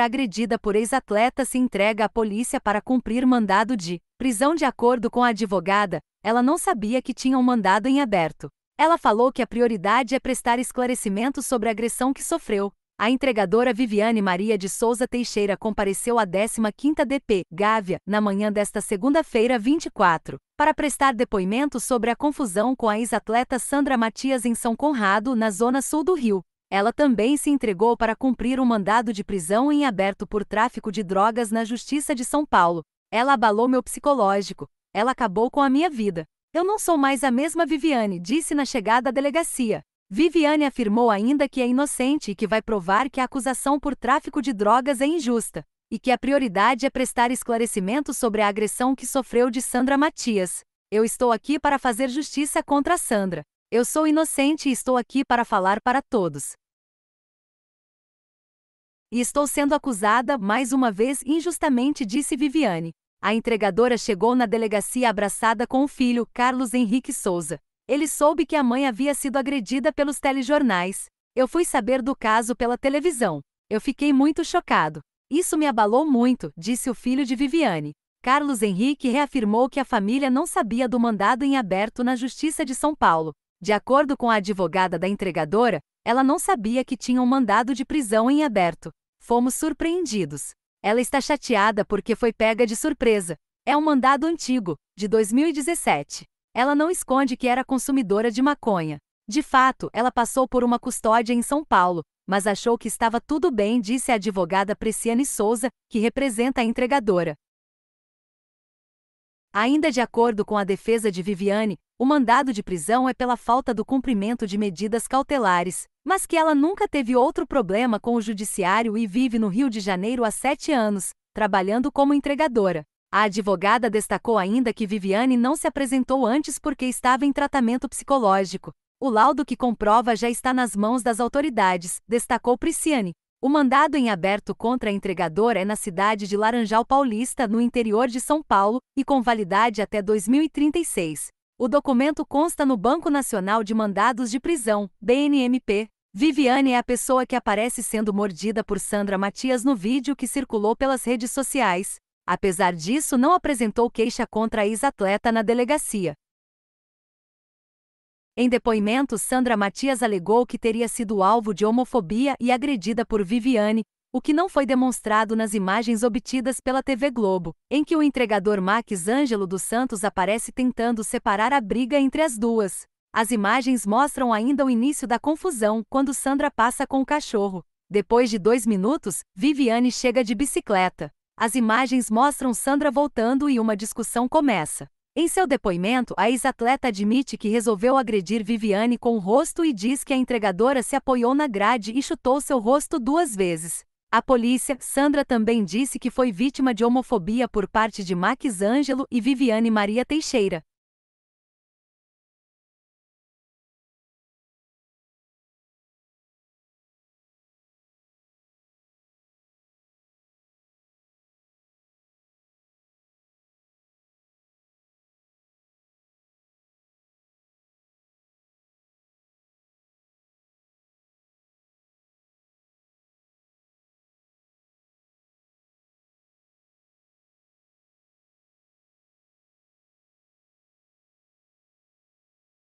agredida por ex-atleta se entrega à polícia para cumprir mandado de prisão de acordo com a advogada, ela não sabia que tinha um mandado em aberto. Ela falou que a prioridade é prestar esclarecimentos sobre a agressão que sofreu. A entregadora Viviane Maria de Souza Teixeira compareceu à 15ª DP, Gávea, na manhã desta segunda-feira 24, para prestar depoimento sobre a confusão com a ex-atleta Sandra Matias em São Conrado, na zona sul do Rio. Ela também se entregou para cumprir um mandado de prisão em aberto por tráfico de drogas na Justiça de São Paulo. Ela abalou meu psicológico. Ela acabou com a minha vida. Eu não sou mais a mesma Viviane, disse na chegada à delegacia. Viviane afirmou ainda que é inocente e que vai provar que a acusação por tráfico de drogas é injusta, e que a prioridade é prestar esclarecimento sobre a agressão que sofreu de Sandra Matias. Eu estou aqui para fazer justiça contra Sandra. Eu sou inocente e estou aqui para falar para todos. E estou sendo acusada, mais uma vez injustamente, disse Viviane. A entregadora chegou na delegacia abraçada com o filho, Carlos Henrique Souza. Ele soube que a mãe havia sido agredida pelos telejornais. Eu fui saber do caso pela televisão. Eu fiquei muito chocado. Isso me abalou muito, disse o filho de Viviane. Carlos Henrique reafirmou que a família não sabia do mandado em aberto na Justiça de São Paulo. De acordo com a advogada da entregadora, ela não sabia que tinha um mandado de prisão em aberto. Fomos surpreendidos. Ela está chateada porque foi pega de surpresa. É um mandado antigo, de 2017. Ela não esconde que era consumidora de maconha. De fato, ela passou por uma custódia em São Paulo, mas achou que estava tudo bem, disse a advogada Preciane Souza, que representa a entregadora. Ainda de acordo com a defesa de Viviane, o mandado de prisão é pela falta do cumprimento de medidas cautelares, mas que ela nunca teve outro problema com o judiciário e vive no Rio de Janeiro há sete anos, trabalhando como entregadora. A advogada destacou ainda que Viviane não se apresentou antes porque estava em tratamento psicológico. O laudo que comprova já está nas mãos das autoridades, destacou Prisciane. O mandado em aberto contra a entregadora é na cidade de Laranjal Paulista, no interior de São Paulo, e com validade até 2036. O documento consta no Banco Nacional de Mandados de Prisão, BNMP, Viviane é a pessoa que aparece sendo mordida por Sandra Matias no vídeo que circulou pelas redes sociais. Apesar disso, não apresentou queixa contra a ex-atleta na delegacia. Em depoimento, Sandra Matias alegou que teria sido alvo de homofobia e agredida por Viviane, o que não foi demonstrado nas imagens obtidas pela TV Globo, em que o entregador Max Ângelo dos Santos aparece tentando separar a briga entre as duas. As imagens mostram ainda o início da confusão quando Sandra passa com o cachorro. Depois de dois minutos, Viviane chega de bicicleta. As imagens mostram Sandra voltando e uma discussão começa. Em seu depoimento, a ex-atleta admite que resolveu agredir Viviane com o rosto e diz que a entregadora se apoiou na grade e chutou seu rosto duas vezes. A polícia, Sandra também disse que foi vítima de homofobia por parte de Max Ângelo e Viviane Maria Teixeira.